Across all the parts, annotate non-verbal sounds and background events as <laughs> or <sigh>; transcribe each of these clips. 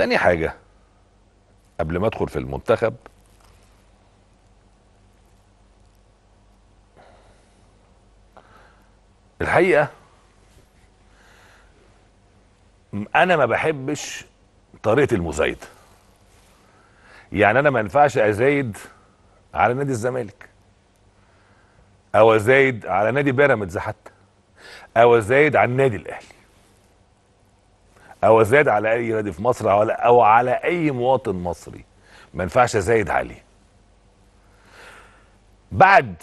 تاني حاجه قبل ما ادخل في المنتخب الحقيقه انا ما بحبش طريقه المزايد يعني انا ما ينفعش ازايد على نادي الزمالك او ازايد على نادي بيراميدز حتى او ازايد على النادي الاهلي او ازايد على اي نادي في مصر او على, أو على اي مواطن مصري ما ينفعش ازايد عليه بعد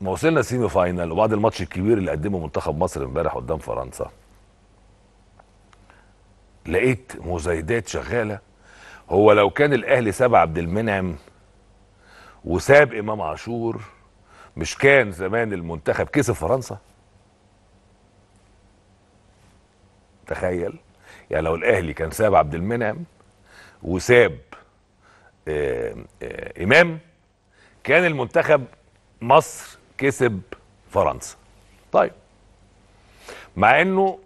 ما وصلنا سيمي فاينال وبعد الماتش الكبير اللي قدمه منتخب مصر امبارح قدام فرنسا لقيت مزايدات شغاله هو لو كان الاهلي ساب عبد المنعم وساب امام عاشور مش كان زمان المنتخب كسب فرنسا تخيل يعني لو الاهلي كان ساب عبد المنعم وساب آه، آه، امام كان المنتخب مصر كسب فرنسا طيب مع انه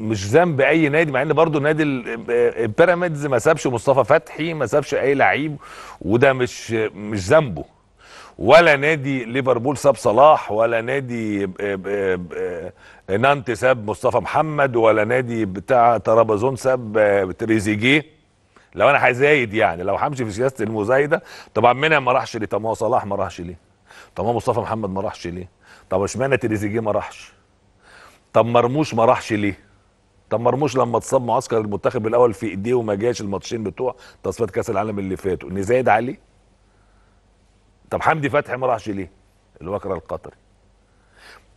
مش ذنب اي نادي مع ان برضه نادي آه، بيراميدز ما سابش مصطفى فتحي ما سابش اي لعيب وده مش مش ذنبه ولا نادي ليفربول ساب صلاح ولا نادي آه، آه، آه، نانت ساب مصطفى محمد ولا نادي بتاع طرابزون ساب تريزيجيه لو انا هزايد يعني لو همشي في سياسه المزايده طبعا منها ما راحش ليه طب ما هو صلاح ما راحش ليه طب ما مصطفى محمد ما راحش ليه طب اشمعنى تريزيجيه ما راحش طب مرموش ما راحش ليه طب مرموش لما اتصاب معسكر المنتخب الاول في ايديه وما جاش الماتشين بتوع تصفيات كاس العالم اللي فاتوا نزايد عليه طب حمدي فتحي ما راحش ليه الوكره القطري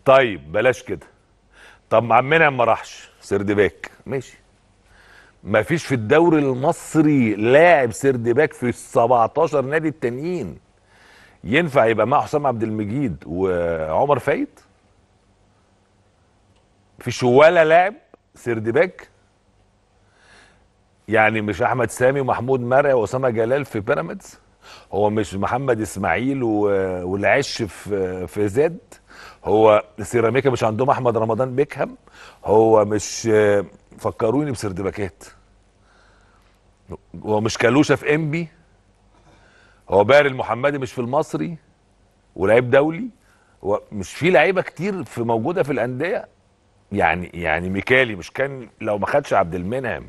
طيب بلاش كده طب عمنا ما راحش سردباك ماشي ما فيش في الدوري المصري لاعب سردباك في ال 17 نادي التانيين ينفع يبقى مع حسام عبد المجيد وعمر فايد فيش ولا لاعب سردباك يعني مش احمد سامي ومحمود مرعي واسامه جلال في بيراميدز هو مش محمد اسماعيل و... والعش في في زد هو سيراميكا مش عندهم احمد رمضان بيكهام هو مش فكروني بسردباكات هو مش كالوشه في انبي هو باري المحمدي مش في المصري ولاعيب دولي هو مش في لعيبه كتير في موجوده في الانديه يعني يعني ميكالي مش كان لو ما خدش عبد المنعم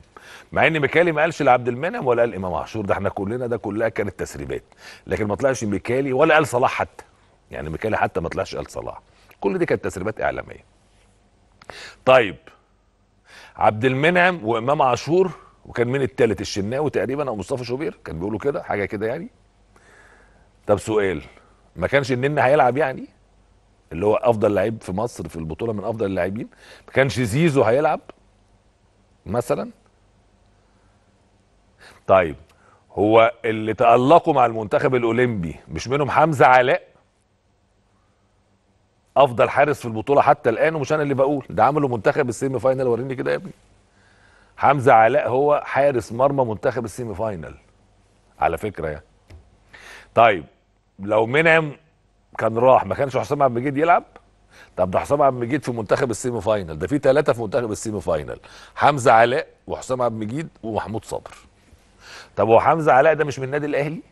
مع ان ميكالي ما قالش لعبد المنعم ولا قال امام عاشور ده احنا كلنا ده كلها كانت تسريبات لكن ما طلعش ميكالي ولا قال صلاح حتى يعني ميكالي حتى ما طلعش قال صلاح كل دي كانت تسريبات اعلاميه طيب عبد المنعم وامام عاشور وكان مين الثالث الشناوي تقريبا او مصطفى شوبير كان بيقولوا كده حاجه كده يعني طب سؤال ما كانش النني هيلعب يعني اللي هو افضل لعيب في مصر في البطوله من افضل اللاعبين ما كانش زيزو هيلعب مثلا طيب هو اللي تألقوا مع المنتخب الأولمبي مش منهم حمزة علاء أفضل حارس في البطولة حتى الآن ومش أنا اللي بقول ده عملوا منتخب السيمي فاينل وريني كده يا ابني حمزة علاء هو حارس مرمى منتخب السيمي فاينل على فكرة يعني طيب لو منعم كان راح ما كانش حسام عبد المجيد يلعب طب ده حسام عبد المجيد في منتخب السيمي فاينل ده في ثلاثه في منتخب السيمي فاينل حمزه علاء وحسام عبد المجيد ومحمود صبر طب هو حمزه علاء ده مش من النادي الاهلي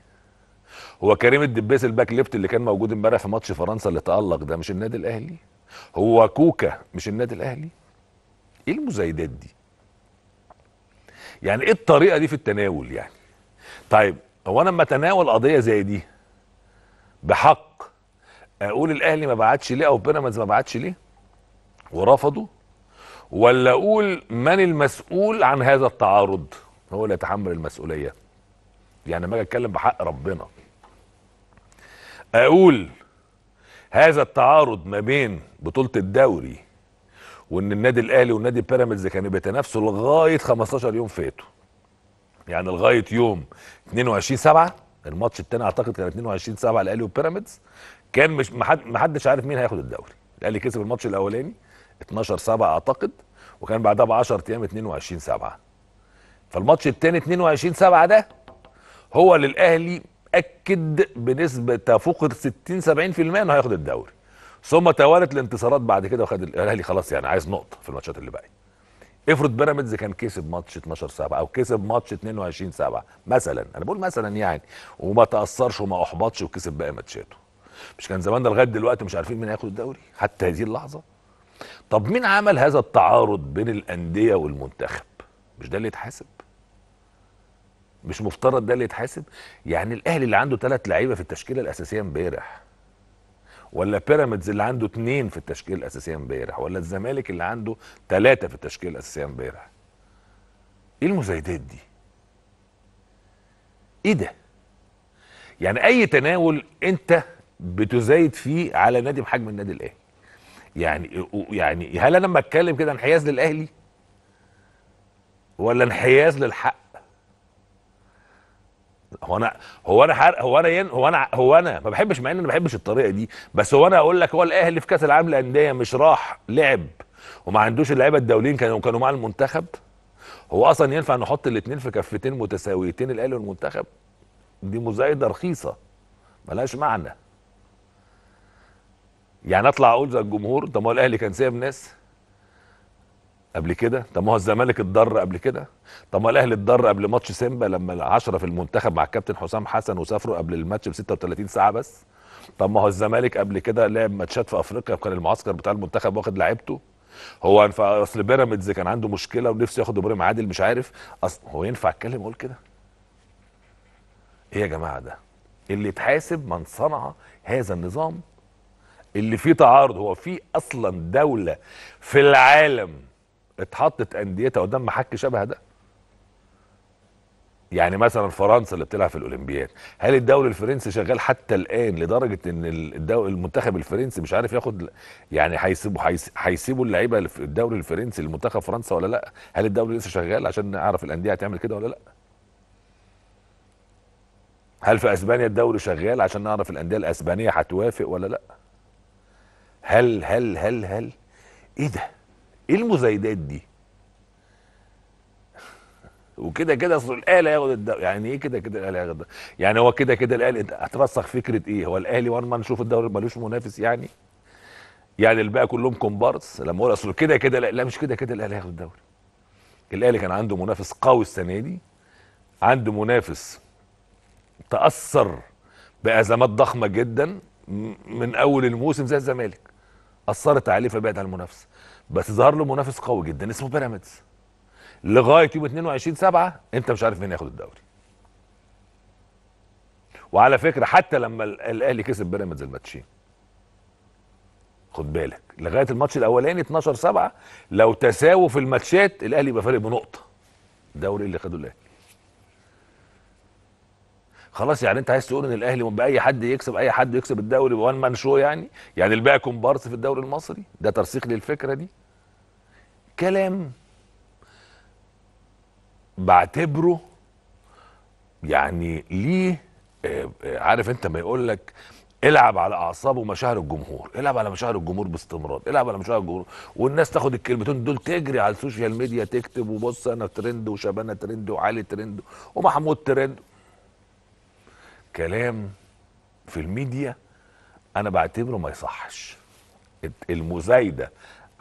هو كريم الدبيس الباك ليفت اللي كان موجود امبارح في ماتش فرنسا اللي تالق ده مش النادي الاهلي هو كوكا مش النادي الاهلي ايه المزايدات دي يعني ايه الطريقه دي في التناول يعني طيب هو انا لما اتناول قضيه زي دي بحق اقول الاهلي ما بعتش ليه او بيراميدز ما بعتش ليه ورفضوا ولا اقول من المسؤول عن هذا التعارض هو اللي يتحمل المسؤوليه يعني لما اجي اتكلم بحق ربنا اقول هذا التعارض ما بين بطوله الدوري وان النادي الاهلي والنادي بيراميدز كانوا بيتنافسوا لغايه 15 يوم فاتوا يعني لغايه يوم 22 7 الماتش الثاني اعتقد كان 22 7 الاهلي وبيراميدز كان مش محدش عارف مين هياخد الدوري الاهلي كسب الماتش الاولاني 12 7 اعتقد وكان بعدها ب 10 ايام 22 7 فالماتش الثاني 22 7 ده هو اللي الاهلي اكد بنسبه تفوق 60 70% انه هياخد الدوري ثم توالت الانتصارات بعد كده وخد الاهلي خلاص يعني عايز نقطه في الماتشات اللي باقيه افرض بيراميدز كان كسب ماتش 12 7 او كسب ماتش 22 7 مثلا انا بقول مثلا يعني وما تاثرش وما احبطش وكسب باقي ماتشاته مش كان زماننا لغايه دلوقتي مش عارفين مين هياخد الدوري حتى هذه اللحظه طب مين عمل هذا التعارض بين الانديه والمنتخب مش ده اللي يتحاسب مش مفترض ده اللي يتحاسب يعني الاهلي اللي عنده ثلاث لعيبه في التشكيله الاساسيه امبارح ولا بيراميدز اللي عنده اثنين في التشكيله الاساسيه امبارح ولا الزمالك اللي عنده ثلاثه في التشكيله الاساسيه امبارح ايه المزايدات دي ايه ده يعني اي تناول انت بتزايد فيه على نادي بحجم النادي الاهلي يعني يعني هل انا لما اتكلم كده انحياز للاهلي ولا انحياز للحق هو انا هو انا حار هو انا ين هو انا هو انا ما بحبش مع ان انا ما بحبش الطريقه دي بس هو انا اقول لك هو الاهلي في كاس العالم للانديه مش راح لعب وما عندوش اللعيبه الدوليين كانوا كانوا مع المنتخب هو اصلا ينفع نحط الاثنين في كفتين متساويتين الاهلي والمنتخب دي مزايده رخيصه ملهاش معنى يعني اطلع اقول زي الجمهور طب ما هو الاهلي كان سايب ناس قبل كده طب ما هو الزمالك اتضر قبل كده طب ما الاهلي اتضر قبل ماتش سيمبا لما العشرة في المنتخب مع الكابتن حسام حسن وسافروا قبل الماتش ب 36 ساعه بس طب ما هو الزمالك قبل كده لعب ماتشات في افريقيا وكان المعسكر بتاع المنتخب واخد لعيبته هو ينفع اصل بيراميدز كان عنده مشكله ونفسه ياخد ابراهيم عادل مش عارف اصل هو ينفع اتكلم اقول كده ايه يا جماعه ده اللي تحاسب من صنع هذا النظام اللي فيه تعارض هو في اصلا دوله في العالم اتحطت انديتها قدام محك شبه ده يعني مثلا فرنسا اللي بتلعب في الاولمبياد هل الدوري الفرنسي شغال حتى الان لدرجه ان الدوري المنتخب الفرنسي مش عارف ياخد يعني هيسيبوا هيسيبوا اللعيبه في الدوري الفرنسي لمنتخب فرنسا ولا لا هل الدوري لسه شغال عشان نعرف الانديه هتعمل كده ولا لا هل في اسبانيا الدوري شغال عشان نعرف الانديه الاسبانيه هتوافق ولا لا هل هل هل هل ايه ده ايه المزايدات دي <laughs> وكده كده اصل الاهلي هياخد الدوري يعني ايه كده كده الاهلي هياخد يعني هو كده كده الاهلي هترسخ فكره ايه هو الاهلي وانا ما نشوف الدوري ملوش منافس يعني يعني الباقي كلهم كومبارس لما اقول اصل كده كده لا, لا مش كده كده الاهلي هياخد الدوري الاهلي كان عنده منافس قوي السنه دي عنده منافس تاثر بازمات ضخمه جدا من اول الموسم زي الزمالك اثرت عليه فبعد عن المنافسه بس ظهر له منافس قوي جدا اسمه بيراميدز لغايه يوم 22 7 انت مش عارف مين ياخد الدوري وعلى فكره حتى لما الاهلي كسب بيراميدز الماتشين خد بالك لغايه الماتش الاولاني 12 7 لو تساووا في الماتشات الاهلي يبقى فارق بنقطه الدوري اللي خده الاهلي خلاص يعني انت عايز تقول ان الاهلي باي حد يكسب اي حد يكسب الدوري وان مان شو يعني يعني الباقي كومبارس في الدوري المصري ده ترسيخ للفكره دي كلام بعتبره يعني ليه آه، آه، عارف انت ما يقول لك العب على اعصاب ومشاعر الجمهور العب على مشاعر الجمهور باستمرار العب على مشاعر الجمهور والناس تاخد الكلمتين دول تجري على السوشيال ميديا تكتب وبص انا ترند وشبانه ترند وعلي ترند ومحمود ترند كلام في الميديا انا بعتبره ما يصحش المزايده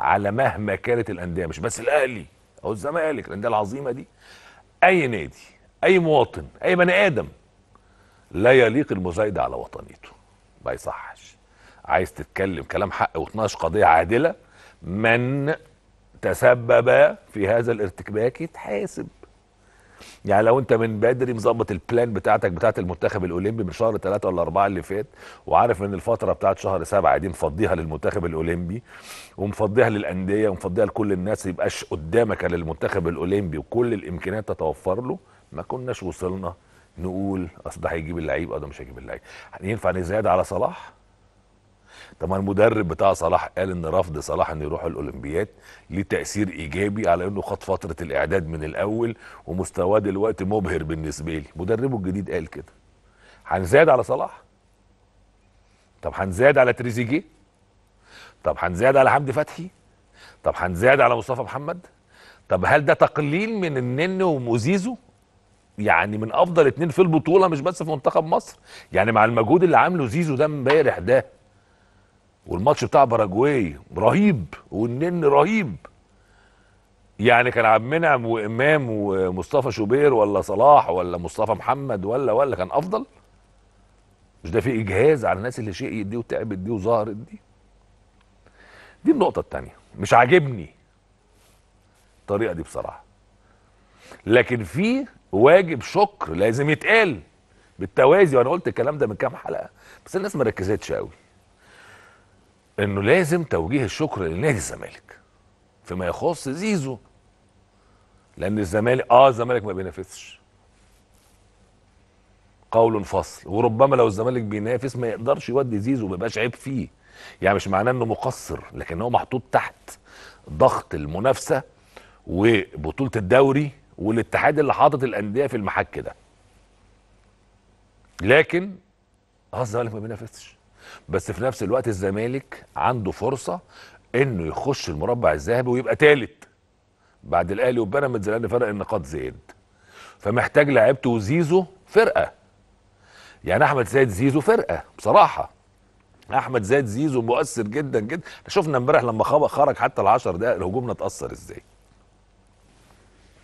على مهما كانت الانديه مش بس الاهلي او الزمالك الانديه العظيمه دي اي نادي اي مواطن اي بني ادم لا يليق المزايده على وطنيته ما يصحش عايز تتكلم كلام حق وتناقش قضيه عادله من تسبب في هذا الارتكاك يتحاسب يعني لو انت من بدري مظبط البلان بتاعتك بتاعت المنتخب الاولمبي من شهر ثلاثة ولا أربعة اللي فات وعارف ان الفتره بتاعت شهر سبعة دي مفضيها للمنتخب الاولمبي ومفضيها للانديه ومفضيها لكل الناس يبقاش قدامك للمنتخب الاولمبي وكل الامكانيات تتوفر له ما كناش وصلنا نقول اصل ده هيجيب اللعيب اه ده مش هيجيب اللعيب ينفع نزيد على صلاح طب ما المدرب بتاع صلاح قال ان رفض صلاح انه يروح الاولمبياد ليه تاثير ايجابي على انه خد فتره الاعداد من الاول ومستواه دلوقتي مبهر بالنسبه لي مدربه الجديد قال كده هنزاد على صلاح طب هنزاد على تريزيجيه طب هنزاد على حمدي فتحي طب هنزاد على مصطفى محمد طب هل ده تقليل من النن وموزيزو يعني من افضل اتنين في البطوله مش بس في منتخب مصر يعني مع المجهود اللي عامله زيزو ده امبارح ده والماتش بتاع باراجواي رهيب والنن رهيب يعني كان عبد المنعم وامام ومصطفى شوبير ولا صلاح ولا مصطفى محمد ولا ولا كان افضل مش ده في اجهاز على الناس اللي شيء دي وتعبت دي وظهرت دي دي النقطه الثانيه مش عاجبني الطريقه دي بصراحه لكن في واجب شكر لازم يتقال بالتوازي وانا قلت الكلام ده من كام حلقه بس الناس ما ركزتش قوي انه لازم توجيه الشكر لنادي الزمالك فيما يخص زيزو لان الزمالك اه الزمالك ما بينافسش قول فصل وربما لو الزمالك بينافس ما يقدرش يودي زيزو ما يبقاش عيب فيه يعني مش معناه انه مقصر لكن هو محطوط تحت ضغط المنافسه وبطوله الدوري والاتحاد اللي حاطط الانديه في المحك ده لكن اه الزمالك ما بينافسش بس في نفس الوقت الزمالك عنده فرصه انه يخش المربع الذهبي ويبقى ثالث بعد الاهلي وبيراميدز لان فرق النقاط زاد فمحتاج لعيبته وزيزو فرقه يعني احمد زيد زيزو فرقه بصراحه احمد زيد زيزو مؤثر جدا جدا شفنا امبارح لما خرج حتى ال10 دقائق هجومنا اتاثر ازاي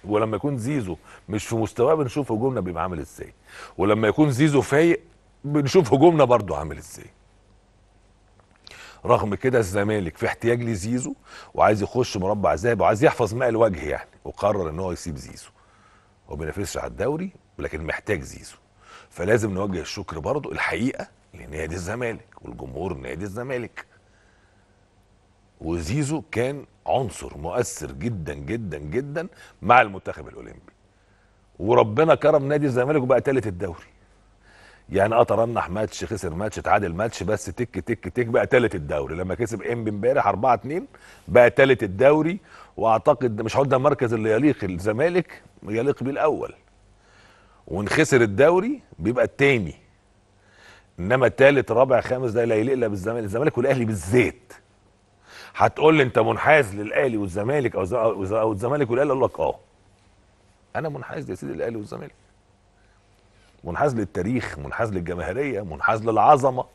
ولما يكون زيزو مش في مستواه بنشوف هجومنا بيبقى عامل ازاي ولما يكون زيزو فايق بنشوف هجومنا برضو عامل ازاي رغم كده الزمالك في احتياج لزيزو وعايز يخش مربع ذهبي وعايز يحفظ ماء الوجه يعني وقرر ان هو يسيب زيزو هو ما بينافسش على الدوري ولكن محتاج زيزو فلازم نوجه الشكر برضه الحقيقه لنادي الزمالك والجمهور نادي الزمالك وزيزو كان عنصر مؤثر جدا جدا جدا مع المنتخب الاولمبي وربنا كرم نادي الزمالك وبقى ثالث الدوري يعني اه ترنح ماتش خسر ماتش اتعادل ماتش بس تك تك تك بقى ثالث الدوري لما كسب انبي امبارح 4 2 بقى ثالث الدوري واعتقد مش هقول ده المركز اللي يليق الزمالك يليق بيه الاول وان خسر الدوري بيبقى الثاني انما ثالث رابع خامس ده لا يليق الا بالزمالك الزمالك والاهلي بالذات هتقول لي انت منحاز للاهلي والزمالك او الزمالك والاهلي اقول لك اه انا منحاز يا سيدي الاهلي والزمالك منحاز للتاريخ منحاز للجماهيريه منحاز للعظمه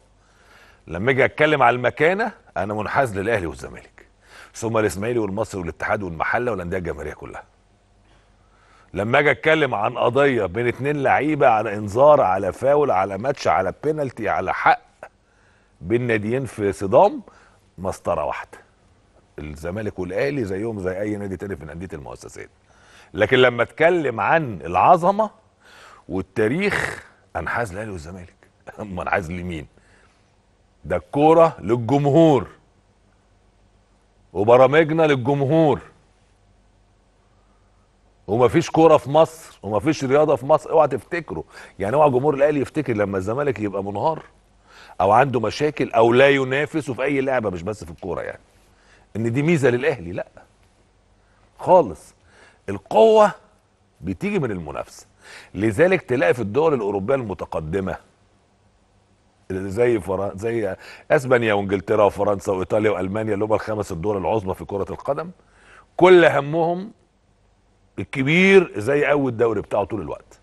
لما اجي اتكلم على المكانه انا منحاز للاهلي والزمالك ثم الاسماعيلي والمصري والاتحاد والمحله والانديه الجماهيريه كلها لما اجي اتكلم عن قضيه بين اتنين لعيبه على انذار على فاول على ماتش على بينالتي على حق بين ناديين في صدام مسطره واحده الزمالك والاهلي زيهم زي اي نادي تاني في انديه المؤسسات لكن لما اتكلم عن العظمه والتاريخ انحاز الاهلي والزمالك <laughs> اما انحاز لمين ده الكوره للجمهور وبرامجنا للجمهور ومفيش كوره في مصر ومفيش رياضه في مصر اوعى تفتكروا يعني اوعى جمهور الاهلي يفتكر لما الزمالك يبقى منهار او عنده مشاكل او لا ينافس وفي اي لعبه مش بس في الكوره يعني ان دي ميزه للاهلي لا خالص القوه بتيجي من المنافسه لذلك تلاقي في الدول الاوروبيه المتقدمه زي فرن... زي اسبانيا وانجلترا وفرنسا وايطاليا والمانيا اللي هم الخمس الدول العظمى في كره القدم كل همهم الكبير ازاي يقوي الدوري بتاعه طول الوقت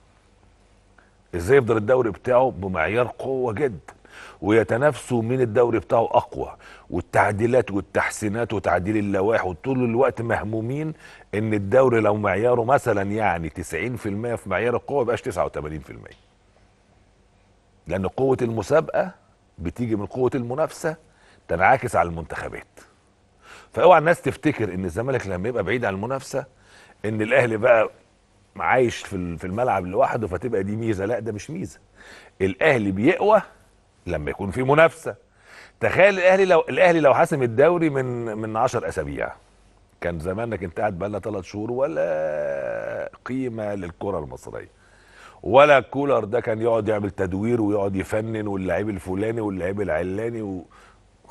ازاي يفضل الدوري بتاعه بمعيار قوه جدا ويتنافسوا من الدوري بتاعه اقوى والتعديلات والتحسينات وتعديل اللوائح وطول الوقت مهمومين ان الدوري لو معياره مثلا يعني 90% في معيار القوه يبقاش 89% لان قوه المسابقه بتيجي من قوه المنافسه تنعكس على المنتخبات فاوعى الناس تفتكر ان الزمالك لما يبقى بعيد عن المنافسه ان الاهلي بقى عايش في في الملعب لوحده فتبقى دي ميزه لا ده مش ميزه الاهلي بيقوى لما يكون في منافسه تخيل الاهلي لو الاهلي لو حسم الدوري من من 10 اسابيع كان زمانك انت قاعد بقالنا ثلاث شهور ولا قيمه للكره المصريه ولا كولر ده كان يقعد يعمل تدوير ويقعد يفنن واللعيب الفلاني واللعيب العلاني و...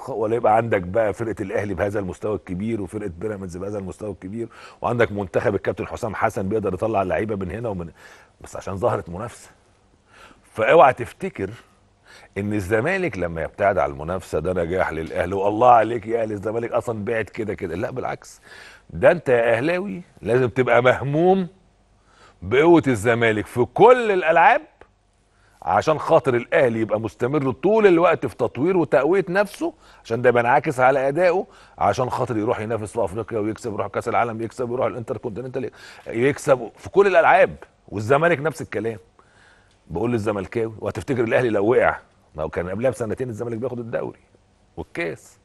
ولا يبقى عندك بقى فرقه الاهلي بهذا المستوى الكبير وفرقه بيراميدز بهذا المستوى الكبير وعندك منتخب الكابتن حسام حسن بيقدر يطلع لعيبه من هنا ومن بس عشان ظهرت منافسه فاوعى تفتكر ان الزمالك لما يبتعد عن المنافسه ده نجاح للاهلي والله عليك يا اهلي الزمالك اصلا بعد كده كده لا بالعكس ده انت يا اهلاوي لازم تبقى مهموم بقوه الزمالك في كل الالعاب عشان خاطر الاهلي يبقى مستمر طول الوقت في تطوير وتقويه نفسه عشان ده بينعكس على ادائه عشان خاطر يروح ينافس في افريقيا ويكسب يروح كاس العالم يكسب يروح الانتر كونتيننتال يكسب في كل الالعاب والزمالك نفس الكلام بقول للزملكاوي وهتفتكر الاهلي لو وقع ما هو كان قبلها بسنتين الزمالك بياخد الدوري والكاس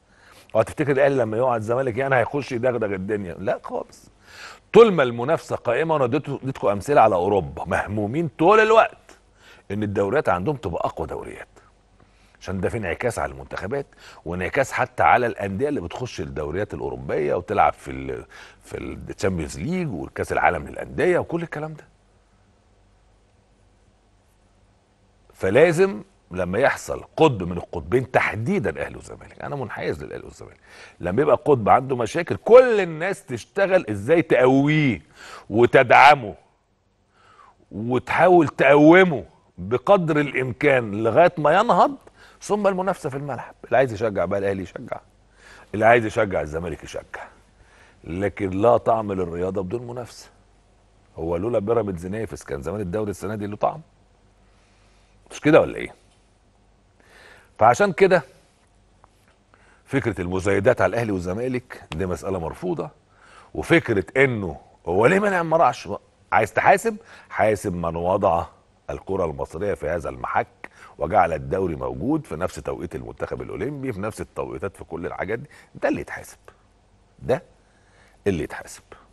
هو تفتكر الاهلي لما يقع الزمالك يعني هيخش يدغدغ الدنيا لا خالص طول ما المنافسه قائمه وانا اديتكم امثله على اوروبا مهمومين طول الوقت ان الدوريات عندهم تبقى اقوى دوريات عشان ده في انعكاس على المنتخبات وانعكاس حتى على الانديه اللي بتخش الدوريات الاوروبيه وتلعب في الـ في التشامبيونز ليج والكاس العالم للانديه وكل الكلام ده فلازم لما يحصل قطب من القطبين تحديدا اهلي وزمالك انا منحيز للاهلي والزمالك لما يبقى قطب عنده مشاكل كل الناس تشتغل ازاي تقويه وتدعمه وتحاول تقومه بقدر الامكان لغايه ما ينهض ثم المنافسه في الملعب اللي عايز يشجع بقى الاهلي يشجع اللي عايز يشجع الزمالك يشجع لكن لا طعم للرياضه بدون منافسه هو لولا بيراميدز نافس كان زمان الدوري السنه دي له طعم مش كده ولا ايه فعشان كده فكره المزايدات على الاهلي والزمالك دي مساله مرفوضه وفكره انه هو ليه منع ما راحش عايز تحاسب حاسب من وضع الكره المصريه في هذا المحك وجعل الدوري موجود في نفس توقيت المنتخب الاولمبي في نفس التوقيتات في كل الحاجات دي ده اللي يتحاسب ده اللي يتحاسب